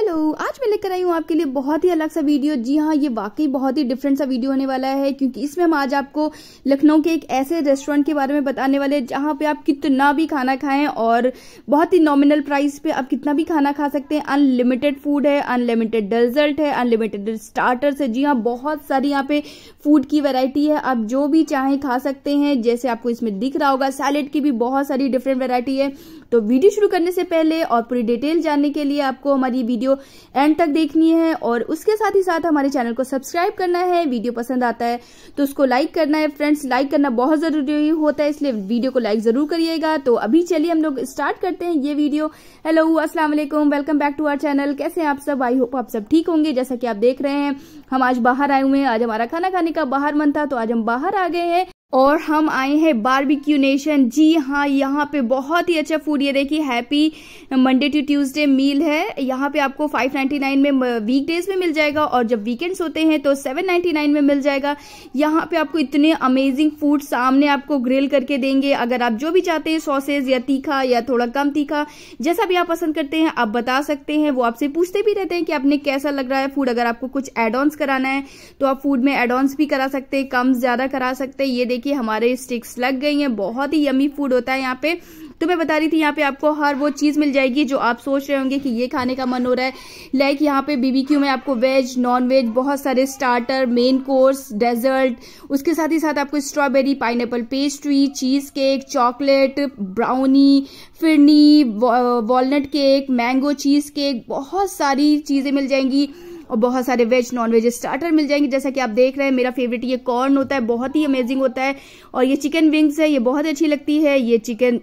hello आज मैं लेकर आई हूँ आपके लिए बहुत ही अलग सा वीडियो जी हाँ ये वाकई बहुत ही डिफरेंट सा वीडियो होने वाला है क्योंकि इसमें हम आज आपको लखनऊ के एक ऐसे रेस्टोरेंट के बारे में बताने वाले हैं जहाँ पे आप कितना भी खाना खाएं और बहुत ही नॉमिनल प्राइस पे आप कितना भी खाना खा सकते हैं अनलिमिटेड फूड है अनलिमिटेड डेजर्ट है अनलिमिटेड स्टार्टर्स है जी हाँ बहुत सारी यहाँ पे फूड की वेरायटी है आप जो भी चाहें खा सकते हैं जैसे आपको इसमें दिख रहा होगा सैलेड की भी बहुत सारी डिफरेंट वेरायटी है तो वीडियो शुरू करने से पहले और पूरी डिटेल जानने के लिए आपको हमारी वीडियो वीडियो एंड तक देखनी है और उसके साथ ही साथ हमारे चैनल को सब्सक्राइब करना है वीडियो पसंद आता है तो उसको लाइक करना है फ्रेंड्स लाइक करना बहुत ज़रूरी होता है इसलिए वीडियो को लाइक ज़रूर करिएगा तो अभी चलिए हम लोग स्टार्ट करते हैं ये video hello Aslam welcome back to our channel कैसे आप सब आई होप आप सब ठीक होंगे जैसा कि आप देख रहे हैं हम आज बाहर आए हुए हैं आज हमारा खाना खाने का बाहर मन था तो आज हम बाहर आ गए हैं और हम आए हैं बारबेक्यू नेशन जी हाँ यहाँ पे बहुत ही अच्छा फूड ये देखिए happy Monday to Tuesday meal है यहाँ पे आपको 599 में वीक डेज में मिल जाएगा और जब वीकेंड्स होते हैं तो 799 में मिल जाएगा यहाँ पे आपको इतने अमेजिंग फूड सामने आपको ग्रिल करके देंगे अगर आप जो भी चाहते हैं सॉसेज या तीखा या थोड़ा कम तीखा जैसा भी आप पसंद करते हैं आप बता सकते हैं वो आपसे पूछते भी रहते हैं कि आपने कैसा लग रहा है फूड अगर आपको कुछ एड ऑन्स कराना है तो आप फूड में एड भी करा सकते हैं कम ज़्यादा करा सकते हैं ये देखिए हमारे स्टिक्स लग गई हैं बहुत ही यमी फूड होता है यहाँ पे तो मैं बता रही थी यहाँ पे आपको हर वो चीज़ मिल जाएगी जो आप सोच रहे होंगे कि ये खाने का मन हो रहा है लाइक यहाँ पे बीबीक्यू में आपको वेज नॉन वेज बहुत सारे स्टार्टर मेन कोर्स डेजर्ट उसके साथ ही साथ आपको strawberry pine pastry cheese cake chocolate brownie phirni walnut cake mango cheese cake बहुत सारी चीज़ें मिल जाएंगी और बहुत सारे वेज नॉन वेज स्टार्टर मिल जाएंगे जैसा कि आप देख रहे हैं मेरा फेवरेट ये कॉर्न होता है बहुत ही अमेजिंग होता है और ये चिकन विंग्स है ये बहुत अच्छी लगती है ये चिकन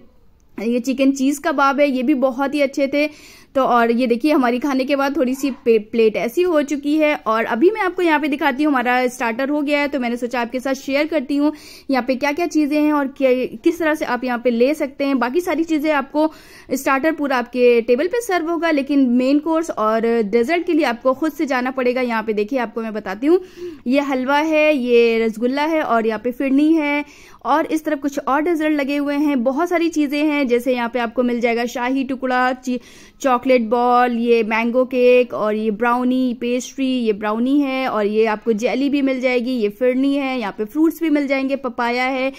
ये चिकन चीज़ कबाब है ये भी बहुत ही अच्छे थे तो और ये देखिए हमारी खाने के बाद थोड़ी सी प्लेट ऐसी हो चुकी है और अभी मैं आपको यहाँ पे दिखाती हूँ हमारा स्टार्टर हो गया है तो मैंने सोचा आपके साथ शेयर करती हूँ यहाँ पे क्या क्या चीज़ें हैं और किस तरह से आप यहाँ पे ले सकते हैं बाकी सारी चीज़ें आपको स्टार्टर पूरा आपके टेबल पर सर्व होगा लेकिन मेन कोर्स और डेजर्ट के लिए आपको खुद से जाना पड़ेगा यहाँ पे देखिए आपको मैं बताती हूँ ये हलवा है ये रसगुल्ला है और यहाँ पे फिरनी है और इस तरफ कुछ और डेजर्ट लगे हुए हैं बहुत सारी चीज़ें हैं जैसे यहाँ पे आपको मिल जाएगा शाही टुकड़ा चॉकलेट बॉल ये मैंगो केक और ये ब्राउनी पेस्ट्री ये ब्राउनी है और ये आपको जेली भी मिल जाएगी ये फिरनी है यहाँ पे फ्रूट्स भी मिल जाएंगे पपाया है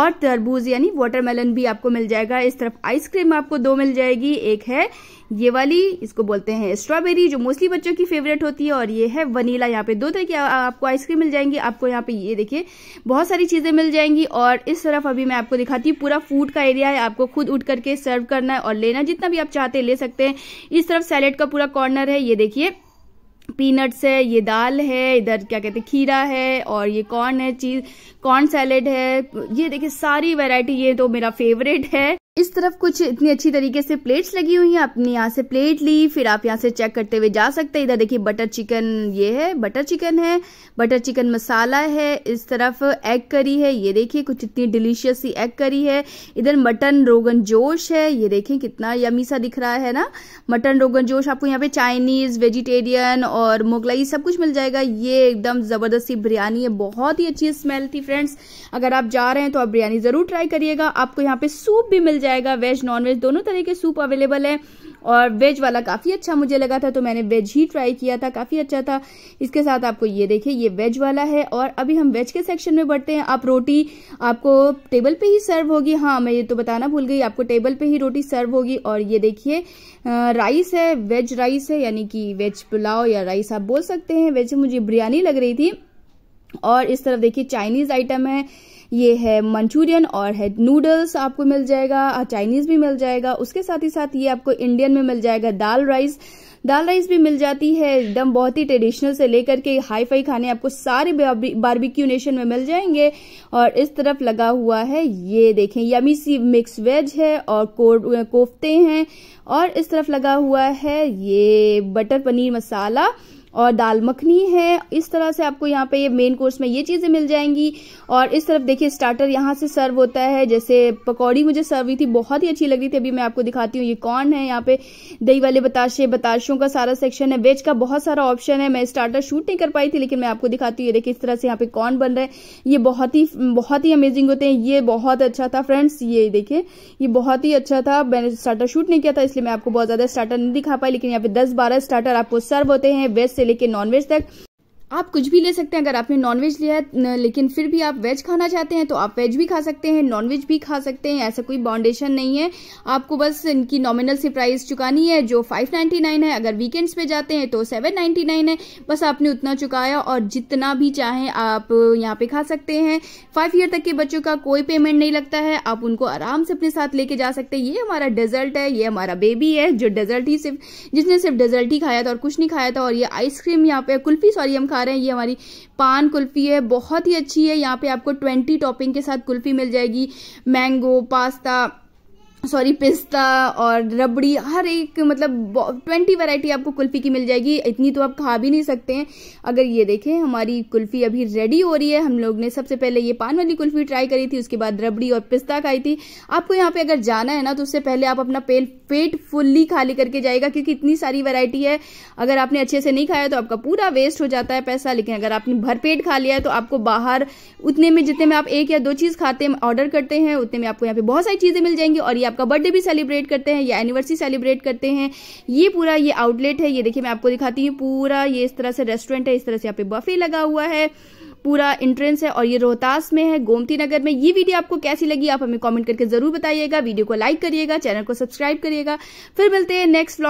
और तरबूज यानी वाटरमेलन भी आपको मिल जाएगा इस तरफ आइसक्रीम आपको दो मिल जाएगी एक है ये वाली इसको बोलते हैं स्ट्रॉबेरी जो मोस्टली बच्चों की फेवरेट होती है और ये है वनीला यहाँ पे दो तरह की आपको आइसक्रीम मिल जाएंगी आपको यहाँ पे ये देखिए बहुत सारी चीज़ें मिल जाएंगी और और इस तरफ अभी मैं आपको दिखाती हूँ पूरा फूड का एरिया है आपको खुद उठ करके सर्व करना है और लेना जितना भी आप चाहते हैं ले सकते हैं इस तरफ सैलेड का पूरा कॉर्नर है ये देखिए पीनट्स है ये दाल है इधर क्या कहते हैं खीरा है और ये कॉर्न है चीज कॉर्न सैलेड है ये देखिए सारी वेराइटी ये तो मेरा फेवरेट है इस तरफ कुछ इतनी अच्छी तरीके से प्लेट्स लगी हुई हैं आपने यहाँ से प्लेट ली फिर आप यहाँ से चेक करते हुए जा सकते हैं इधर देखिए बटर चिकन ये है बटर चिकन है बटर चिकन मसाला है इस तरफ एग करी है ये देखिए कुछ इतनी डिलीशियस सी एग करी है इधर मटन रोगन जोश है ये देखिए कितना यमी सा दिख रहा है ना मटन रोगन जोश आपको यहाँ पे चाइनीज वेजिटेरियन और मुगलाई सब कुछ मिल जाएगा ये एकदम ज़बरदस्त सी बिरयानी है बहुत ही अच्छी स्मेल थी फ्रेंड्स अगर आप जा रहे हैं तो आप बिरयानी ज़रूर ट्राई करिएगा आपको यहाँ पे सूप भी मिल जाएगा वेज नॉन वेज दोनों तरह के सूप अवेलेबल है और वेज वाला काफ़ी अच्छा मुझे लगा था तो मैंने वेज ही ट्राई किया था काफ़ी अच्छा था इसके साथ आपको ये देखिए ये वेज वाला है और अभी हम वेज के सेक्शन में बढ़ते हैं आप रोटी आपको टेबल पे ही सर्व होगी हाँ मैं ये तो बताना भूल गई आपको टेबल पे ही रोटी सर्व होगी और ये देखिए राइस है वेज राइस है यानी कि वेज पुलाव या राइस आप बोल सकते हैं वेज मुझे बिरयानी लग रही थी और इस तरफ देखिए चाइनीज आइटम है ये है मंचूरियन और है नूडल्स आपको मिल जाएगा चाइनीज भी मिल जाएगा उसके साथ ही साथ ये आपको इंडियन में मिल जाएगा दाल राइस दाल राइस भी मिल जाती है एकदम बहुत ही ट्रेडिशनल से लेकर के हाई फाई खाने आपको सारे बारबेक्यू नेशन में मिल जाएंगे और इस तरफ लगा हुआ है ये देखें यमी सी मिक्स वेज है और कोफ्ते हैं और इस तरफ लगा हुआ है ये बटर पनीर मसाला और दाल मखनी है इस तरह से आपको यहाँ पे ये मेन कोर्स में ये चीज़ें मिल जाएंगी और इस तरफ देखिए स्टार्टर यहाँ से सर्व होता है जैसे पकौड़ी मुझे सर्व हुई थी बहुत ही अच्छी लग रही थी अभी मैं आपको दिखाती हूँ ये कौन है यहाँ पे दही वाले बताशे बताशों का सारा सेक्शन है वेज का बहुत सारा ऑप्शन है मैं स्टार्टर शूट नहीं कर पाई थी लेकिन मैं आपको दिखाती हूँ ये देखिए इस तरह से यहाँ पे कौन बन रहे ये बहुत ही बहुत ही अमेजिंग होते हैं ये बहुत अच्छा था फ्रेंड्स ये देखिये ये बहुत ही अच्छा था मैंने स्टार्टर शूट नहीं किया था इसलिए मैं आपको बहुत ज़्यादा स्टार्टर नहीं दिखा पाई लेकिन यहाँ पे दस बारह स्टार्टर आपको सर्व होते हैं वेज से से लेकर नॉनवेज तक आप कुछ भी ले सकते हैं अगर आपने नॉनवेज लिया है लेकिन फिर भी आप वेज खाना चाहते हैं तो आप वेज भी खा सकते हैं नॉनवेज भी खा सकते हैं ऐसा कोई बाउंडेशन नहीं है आपको बस इनकी नॉमिनल से प्राइस चुकानी है जो फाइव नाइन्टी नाइन है अगर वीकेंड्स पे जाते हैं तो सेवन नाइन्टी नाइन है बस आपने उतना चुकाया और जितना भी चाहें आप यहाँ पे खा सकते हैं फाइव ईयर तक के बच्चों का कोई पेमेंट नहीं लगता है आप उनको आराम से अपने साथ लेके जा सकते हैं ये हमारा डेजर्ट है ये हमारा बेबी है जो डेजर्ट ही सिर्फ जिसने सिर्फ डेजर्ट ही खाया था और कुछ नहीं खाया था और ये आइसक्रीम यहाँ पे कुल्फी सॉरी हम खा रहे हैं ये हमारी पान कुल्फ़ी है बहुत ही अच्छी है यहाँ पे आपको ट्वेंटी टॉपिंग के साथ कुल्फ़ी मिल जाएगी मैंगो पास्ता सॉरी पिस्ता और रबड़ी हर एक मतलब ट्वेंटी वैरायटी आपको कुल्फ़ी की मिल जाएगी इतनी तो आप खा भी नहीं सकते हैं अगर ये देखें हमारी कुल्फ़ी अभी रेडी हो रही है हम लोग ने सबसे पहले ये पान वाली कुल्फ़ी ट्राई करी थी उसके बाद रबड़ी और पिस्ता खाई थी आपको यहाँ पे अगर जाना है ना तो उससे पहले आप अपना पेट पेट फुल्ली खाली करके जाएगा क्योंकि इतनी सारी वैरायटी है अगर आपने अच्छे से नहीं खाया तो आपका पूरा वेस्ट हो जाता है पैसा लेकिन अगर आपने पेट खा लिया है तो आपको बाहर उतने में जितने में आप एक या दो चीज़ खाते ऑर्डर करते हैं उतने में आपको यहाँ पे बहुत सारी चीज़ें मिल जाएंगी और ये आपका बर्थडे भी सेलिब्रेट करते हैं या एनिवर्सरी सेलिब्रेट करते हैं ये पूरा ये आउटलेट है ये देखिए मैं आपको दिखाती हूँ पूरा ये इस तरह से रेस्टोरेंट है इस तरह से यहाँ पे बफे लगा हुआ है पूरा इंट्रेंस है और ये रोहतास में है गोमती नगर में ये वीडियो आपको कैसी लगी आप हमें कमेंट करके जरूर बताइएगा वीडियो को लाइक करिएगा चैनल को सब्सक्राइब करिएगा फिर मिलते हैं नेक्स्ट